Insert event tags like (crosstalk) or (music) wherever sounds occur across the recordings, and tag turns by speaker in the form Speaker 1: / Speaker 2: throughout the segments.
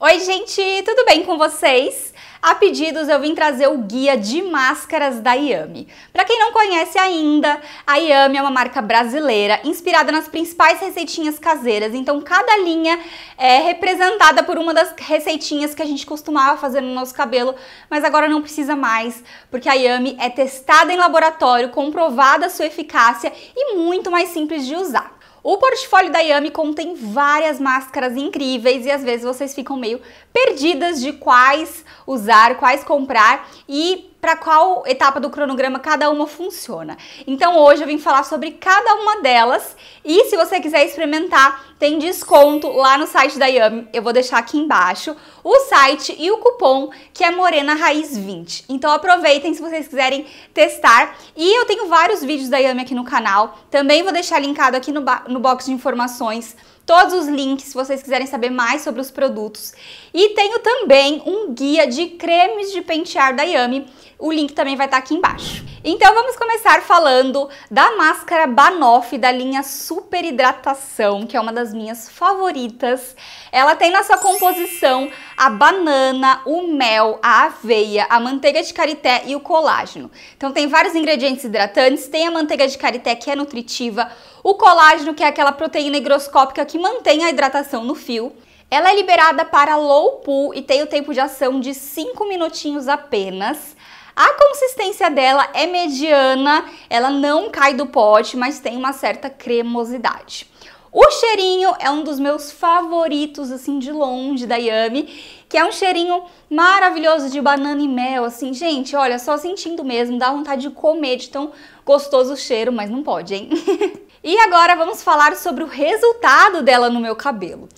Speaker 1: Oi, gente, tudo bem com vocês? A pedidos eu vim trazer o guia de máscaras da Yami. Para quem não conhece ainda, a Yami é uma marca brasileira inspirada nas principais receitinhas caseiras. Então cada linha é representada por uma das receitinhas que a gente costumava fazer no nosso cabelo, mas agora não precisa mais, porque a Yami é testada em laboratório, comprovada a sua eficácia e muito mais simples de usar. O portfólio da Yami contém várias máscaras incríveis e às vezes vocês ficam meio perdidas de quais usar, quais comprar e para qual etapa do cronograma cada uma funciona. Então hoje eu vim falar sobre cada uma delas e se você quiser experimentar, tem desconto lá no site da Yami, eu vou deixar aqui embaixo o site e o cupom que é Morena Raiz 20. Então aproveitem se vocês quiserem testar e eu tenho vários vídeos da Yami aqui no canal, também vou deixar linkado aqui no, no box de informações todos os links se vocês quiserem saber mais sobre os produtos. E tenho também um guia de cremes de pentear da Yami o link também vai estar tá aqui embaixo. Então vamos começar falando da máscara Banoff da linha Super Hidratação, que é uma das minhas favoritas. Ela tem na sua composição a banana, o mel, a aveia, a manteiga de karité e o colágeno. Então tem vários ingredientes hidratantes, tem a manteiga de karité que é nutritiva, o colágeno que é aquela proteína higroscópica que mantém a hidratação no fio. Ela é liberada para low pool e tem o tempo de ação de 5 minutinhos apenas. A consistência dela é mediana, ela não cai do pote, mas tem uma certa cremosidade. O cheirinho é um dos meus favoritos, assim, de longe da Yami, que é um cheirinho maravilhoso de banana e mel, assim, gente, olha, só sentindo mesmo, dá vontade de comer de tão gostoso o cheiro, mas não pode, hein? (laughs) e agora vamos falar sobre o resultado dela no meu cabelo.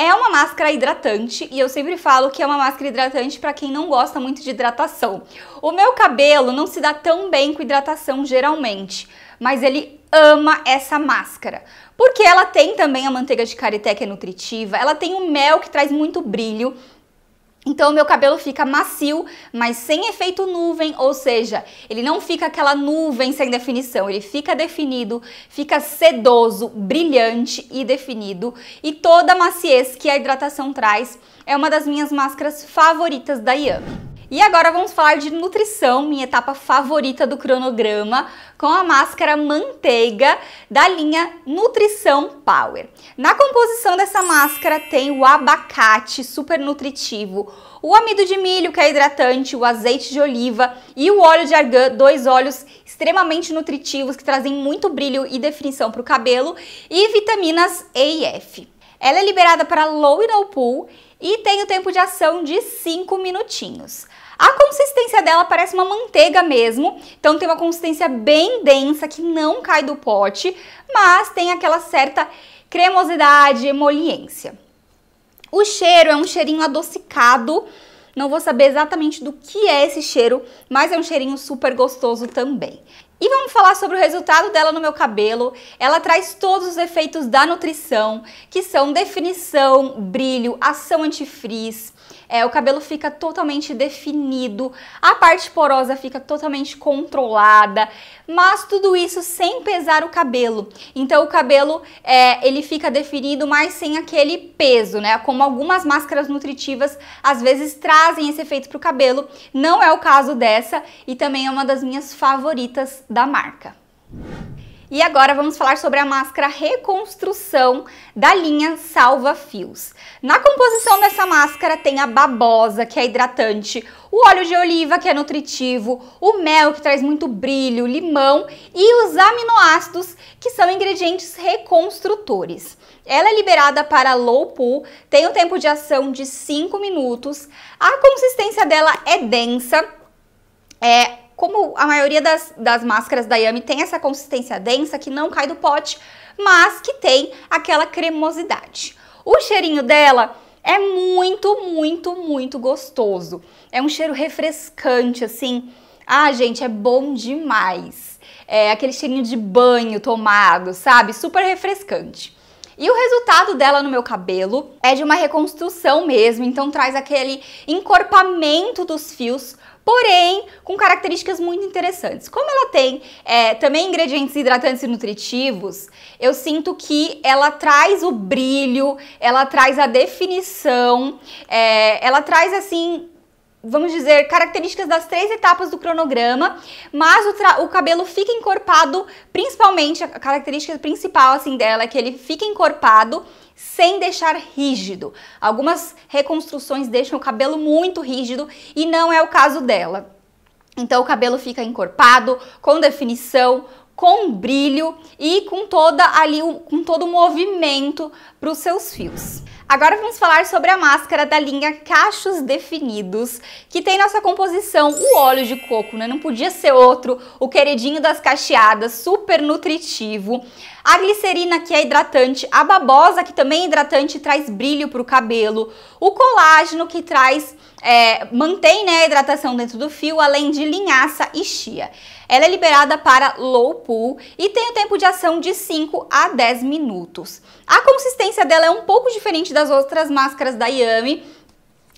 Speaker 1: É uma máscara hidratante e eu sempre falo que é uma máscara hidratante para quem não gosta muito de hidratação. O meu cabelo não se dá tão bem com hidratação geralmente, mas ele ama essa máscara. Porque ela tem também a manteiga de karité que é nutritiva, ela tem o mel que traz muito brilho então, meu cabelo fica macio, mas sem efeito nuvem, ou seja, ele não fica aquela nuvem sem definição, ele fica definido, fica sedoso, brilhante e definido. E toda a maciez que a hidratação traz é uma das minhas máscaras favoritas da Yami. E agora vamos falar de nutrição, minha etapa favorita do cronograma, com a máscara manteiga da linha Nutrição Power. Na composição dessa máscara tem o abacate, super nutritivo, o amido de milho, que é hidratante, o azeite de oliva e o óleo de argan, dois óleos extremamente nutritivos que trazem muito brilho e definição para o cabelo, e vitaminas E e F. Ela é liberada para low e no pool e tem o tempo de ação de 5 minutinhos. A consistência dela parece uma manteiga mesmo, então tem uma consistência bem densa que não cai do pote, mas tem aquela certa cremosidade, emoliência. O cheiro é um cheirinho adocicado, não vou saber exatamente do que é esse cheiro, mas é um cheirinho super gostoso também. E vamos falar sobre o resultado dela no meu cabelo. Ela traz todos os efeitos da nutrição, que são definição, brilho, ação antifrizz. É, o cabelo fica totalmente definido, a parte porosa fica totalmente controlada, mas tudo isso sem pesar o cabelo. Então o cabelo é, ele fica definido, mas sem aquele peso, né? Como algumas máscaras nutritivas às vezes trazem esse efeito para o cabelo. Não é o caso dessa e também é uma das minhas favoritas da marca. E agora vamos falar sobre a máscara reconstrução da linha Salva Fios. Na composição dessa máscara tem a babosa, que é hidratante, o óleo de oliva, que é nutritivo, o mel, que traz muito brilho, limão e os aminoácidos, que são ingredientes reconstrutores. Ela é liberada para low pool, tem o um tempo de ação de 5 minutos, a consistência dela é densa, é como a maioria das, das máscaras da Yami tem essa consistência densa que não cai do pote, mas que tem aquela cremosidade. O cheirinho dela é muito, muito, muito gostoso. É um cheiro refrescante, assim. Ah, gente, é bom demais. É aquele cheirinho de banho tomado, sabe? Super refrescante. E o resultado dela no meu cabelo é de uma reconstrução mesmo, então traz aquele encorpamento dos fios, porém com características muito interessantes. Como ela tem é, também ingredientes hidratantes e nutritivos, eu sinto que ela traz o brilho, ela traz a definição, é, ela traz assim vamos dizer, características das três etapas do cronograma, mas o, o, cabelo fica encorpado, principalmente, a característica principal assim dela é que ele fica encorpado sem deixar rígido. Algumas reconstruções deixam o cabelo muito rígido e não é o caso dela. Então o cabelo fica encorpado, com definição, com brilho e com toda ali com todo o movimento para os seus fios. Agora vamos falar sobre a máscara da linha Cachos Definidos, que tem nossa composição o óleo de coco, né? Não podia ser outro, o queridinho das cacheadas, super nutritivo a glicerina que é hidratante, a babosa que também é hidratante traz brilho para o cabelo, o colágeno que traz é, mantém né, a hidratação dentro do fio, além de linhaça e chia. Ela é liberada para low pool e tem o tempo de ação de 5 a 10 minutos. A consistência dela é um pouco diferente das outras máscaras da Yami,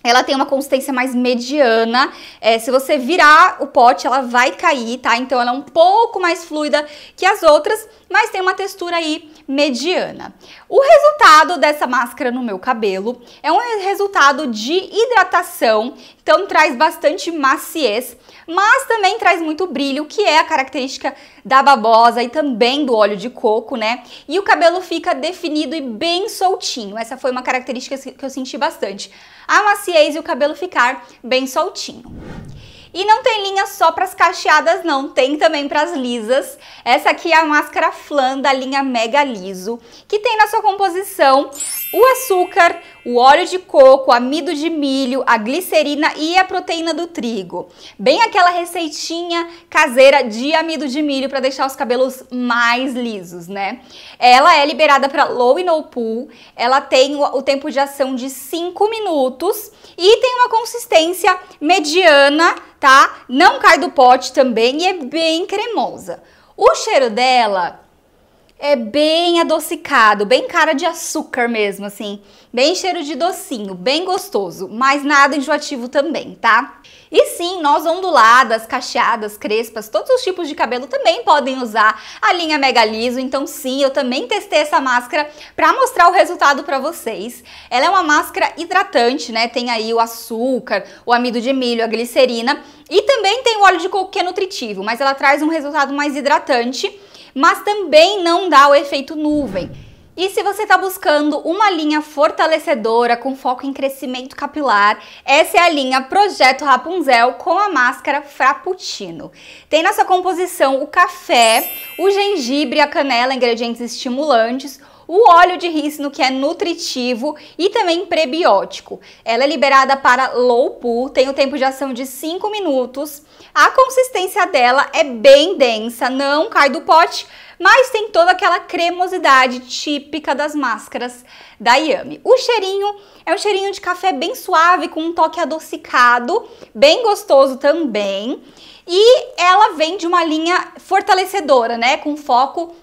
Speaker 1: ela tem uma consistência mais mediana. É, se você virar o pote, ela vai cair, tá? Então ela é um pouco mais fluida que as outras mas tem uma textura aí mediana. O resultado dessa máscara no meu cabelo é um resultado de hidratação, então traz bastante maciez, mas também traz muito brilho, que é a característica da babosa e também do óleo de coco, né? E o cabelo fica definido e bem soltinho. Essa foi uma característica que eu senti bastante. A maciez e o cabelo ficar bem soltinho. E não tem linha só para as cacheadas não, tem também para as lisas. Essa aqui é a máscara flan da linha Mega Liso, que tem na sua composição o açúcar, o óleo de coco, o amido de milho, a glicerina e a proteína do trigo. Bem aquela receitinha caseira de amido de milho para deixar os cabelos mais lisos, né? Ela é liberada para low e no pull, ela tem o tempo de ação de 5 minutos e tem uma consistência mediana tá? Não cai do pote também e é bem cremosa. O cheiro dela é bem adocicado, bem cara de açúcar mesmo, assim. Bem cheiro de docinho, bem gostoso, mas nada enjoativo também, tá? E sim, nós onduladas, cacheadas, crespas, todos os tipos de cabelo também podem usar a linha Mega Liso. Então sim, eu também testei essa máscara para mostrar o resultado para vocês. Ela é uma máscara hidratante, né? Tem aí o açúcar, o amido de milho, a glicerina e também tem o óleo de coco que é nutritivo, mas ela traz um resultado mais hidratante mas também não dá o efeito nuvem. E se você está buscando uma linha fortalecedora com foco em crescimento capilar, essa é a linha Projeto Rapunzel com a máscara Frappuccino. Tem na sua composição o café, o gengibre, a canela, ingredientes estimulantes, o óleo de rícino que é nutritivo e também prebiótico. Ela é liberada para low pool, tem o um tempo de ação de 5 minutos. A consistência dela é bem densa, não cai do pote, mas tem toda aquela cremosidade típica das máscaras da Yami. O cheirinho é um cheirinho de café bem suave, com um toque adocicado, bem gostoso também. E ela vem de uma linha fortalecedora, né? Com foco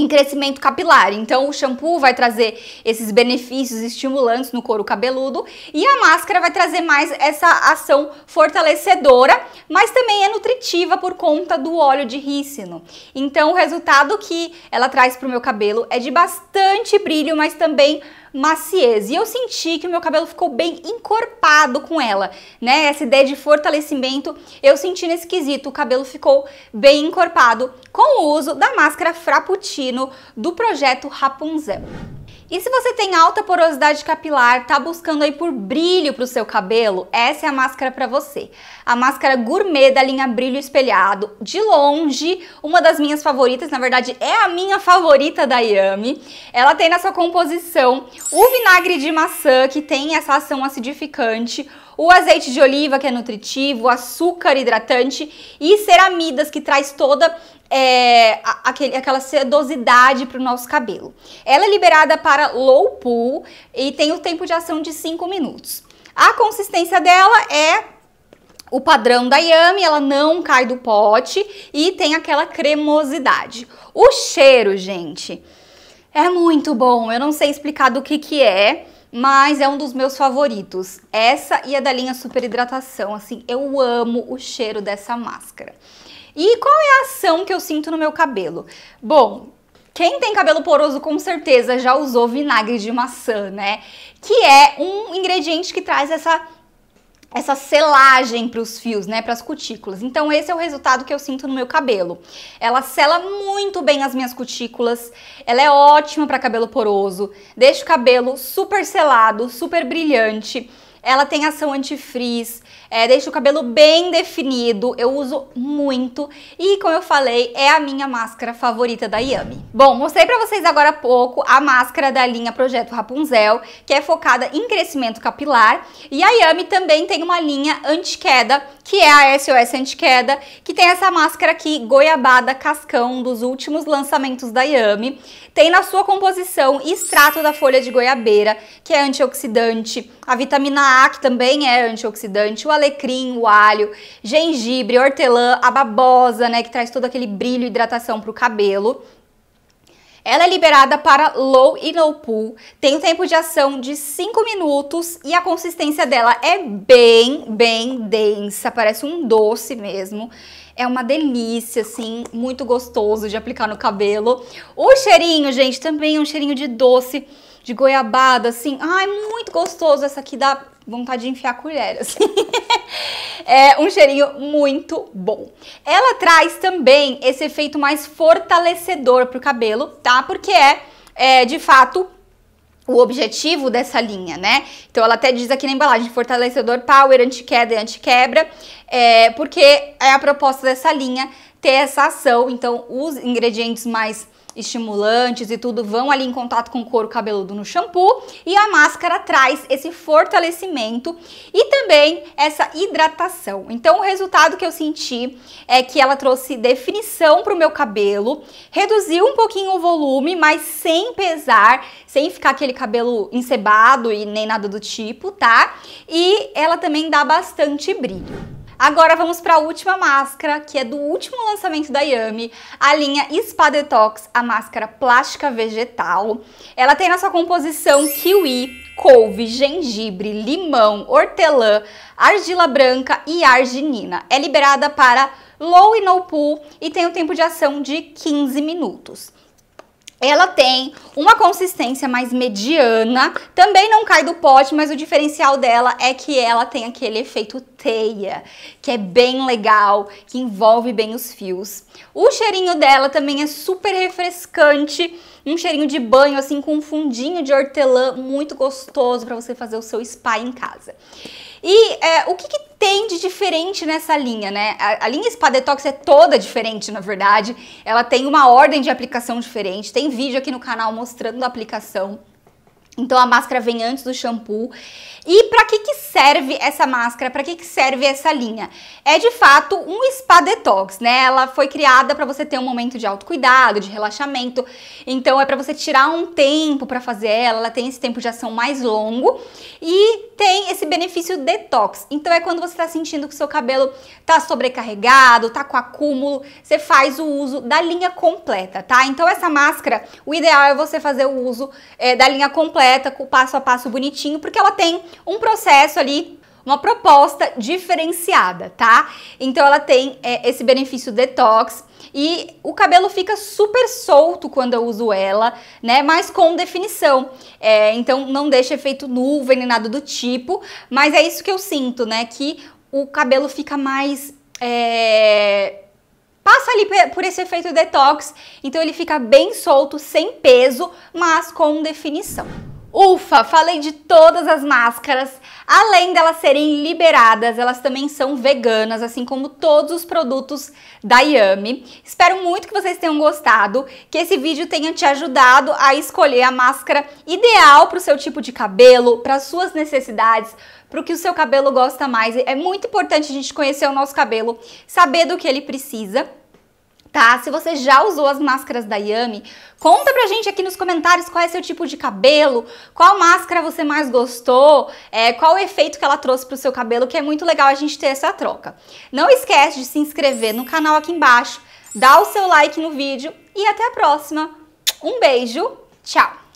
Speaker 1: em crescimento capilar. Então o shampoo vai trazer esses benefícios estimulantes no couro cabeludo e a máscara vai trazer mais essa ação fortalecedora, mas também é nutritiva por conta do óleo de rícino. Então o resultado que ela traz para o meu cabelo é de bastante brilho, mas também maciez. E eu senti que o meu cabelo ficou bem encorpado com ela, né? Essa ideia de fortalecimento eu senti nesse quesito. O cabelo ficou bem encorpado com o uso da máscara Frappuccino do projeto Rapunzel. E se você tem alta porosidade capilar, tá buscando aí por brilho para o seu cabelo, essa é a máscara para você. A máscara gourmet da linha Brilho Espelhado, de longe, uma das minhas favoritas, na verdade é a minha favorita da Yami. Ela tem na sua composição o vinagre de maçã, que tem essa ação acidificante, o azeite de oliva, que é nutritivo, o açúcar hidratante e ceramidas, que traz toda é, aquele, aquela sedosidade para o nosso cabelo. Ela é liberada para low pool e tem o tempo de ação de 5 minutos. A consistência dela é o padrão da Yami, ela não cai do pote e tem aquela cremosidade. O cheiro, gente, é muito bom. Eu não sei explicar do que que é, mas é um dos meus favoritos. Essa e a da linha Super Hidratação, assim, eu amo o cheiro dessa máscara. E qual é a ação que eu sinto no meu cabelo? Bom, quem tem cabelo poroso com certeza já usou vinagre de maçã, né? Que é um ingrediente que traz essa essa selagem para os fios, né, para as cutículas. Então esse é o resultado que eu sinto no meu cabelo. Ela sela muito bem as minhas cutículas. Ela é ótima para cabelo poroso. Deixa o cabelo super selado, super brilhante. Ela tem ação antifrizz, é, deixa o cabelo bem definido, eu uso muito e, como eu falei, é a minha máscara favorita da Yami. Bom, mostrei pra vocês agora há pouco a máscara da linha Projeto Rapunzel, que é focada em crescimento capilar e a Yami também tem uma linha anti-queda, que é a SOS anti-queda, que tem essa máscara aqui, goiabada cascão, dos últimos lançamentos da Yami. Tem na sua composição extrato da folha de goiabeira, que é antioxidante, a vitamina que também é antioxidante, o alecrim, o alho, gengibre, hortelã, a babosa, né, que traz todo aquele brilho e hidratação para o cabelo. Ela é liberada para low e no pull, tem um tempo de ação de 5 minutos e a consistência dela é bem, bem densa, parece um doce mesmo. É uma delícia, assim, muito gostoso de aplicar no cabelo. O cheirinho, gente, também é um cheirinho de doce, de goiabada, assim. Ai, muito gostoso essa aqui da vontade de enfiar colher, assim. (laughs) é um cheirinho muito bom. Ela traz também esse efeito mais fortalecedor pro cabelo, tá? Porque é, é de fato, o objetivo dessa linha, né? Então ela até diz aqui na embalagem fortalecedor power, anti-queda e anti-quebra, é, porque é a proposta dessa linha ter essa ação. Então os ingredientes mais estimulantes e tudo vão ali em contato com o couro cabeludo no shampoo e a máscara traz esse fortalecimento e também essa hidratação. Então o resultado que eu senti é que ela trouxe definição para o meu cabelo, reduziu um pouquinho o volume, mas sem pesar, sem ficar aquele cabelo encebado e nem nada do tipo, tá? E ela também dá bastante brilho. Agora vamos para a última máscara, que é do último lançamento da Yami, a linha Spa Detox, a máscara plástica vegetal. Ela tem na sua composição kiwi, couve, gengibre, limão, hortelã, argila branca e arginina. É liberada para low e no pull e tem o um tempo de ação de 15 minutos. Ela tem uma consistência mais mediana, também não cai do pote, mas o diferencial dela é que ela tem aquele efeito teia, que é bem legal, que envolve bem os fios. O cheirinho dela também é super refrescante, um cheirinho de banho assim com um fundinho de hortelã muito gostoso para você fazer o seu spa em casa. E é, o que, que, tem de diferente nessa linha, né? A, a linha Spa Detox é toda diferente, na verdade. Ela tem uma ordem de aplicação diferente, tem vídeo aqui no canal mostrando a aplicação. Então a máscara vem antes do shampoo. E para que que serve essa máscara? Para que que serve essa linha? É de fato um spa detox, né? Ela foi criada para você ter um momento de autocuidado, de relaxamento. Então é para você tirar um tempo para fazer ela, ela tem esse tempo de ação mais longo e tem esse benefício detox. Então é quando você está sentindo que seu cabelo tá sobrecarregado, tá com acúmulo, você faz o uso da linha completa, tá? Então essa máscara, o ideal é você fazer o uso é, da linha completa completa, com o passo a passo bonitinho, porque ela tem um processo ali uma proposta diferenciada, tá? Então ela tem é, esse benefício detox e o cabelo fica super solto quando eu uso ela, né? Mas com definição. É, então não deixa efeito nuvem nem nada do tipo, mas é isso que eu sinto, né? Que o cabelo fica mais. É passa ali por esse efeito detox, então ele fica bem solto, sem peso, mas com definição. Ufa, falei de todas as máscaras. Além delas serem liberadas, elas também são veganas, assim como todos os produtos da Yami. Espero muito que vocês tenham gostado, que esse vídeo tenha te ajudado a escolher a máscara ideal para o seu tipo de cabelo, para suas necessidades, para o que o seu cabelo gosta mais. É muito importante a gente conhecer o nosso cabelo, saber do que ele precisa tá? Se você já usou as máscaras da Yami, conta pra gente aqui nos comentários qual é seu tipo de cabelo, qual máscara você mais gostou, é, qual o efeito que ela trouxe pro seu cabelo, que é muito legal a gente ter essa troca. Não esquece de se inscrever no canal aqui embaixo, dá o seu like no vídeo e até a próxima. Um beijo, tchau!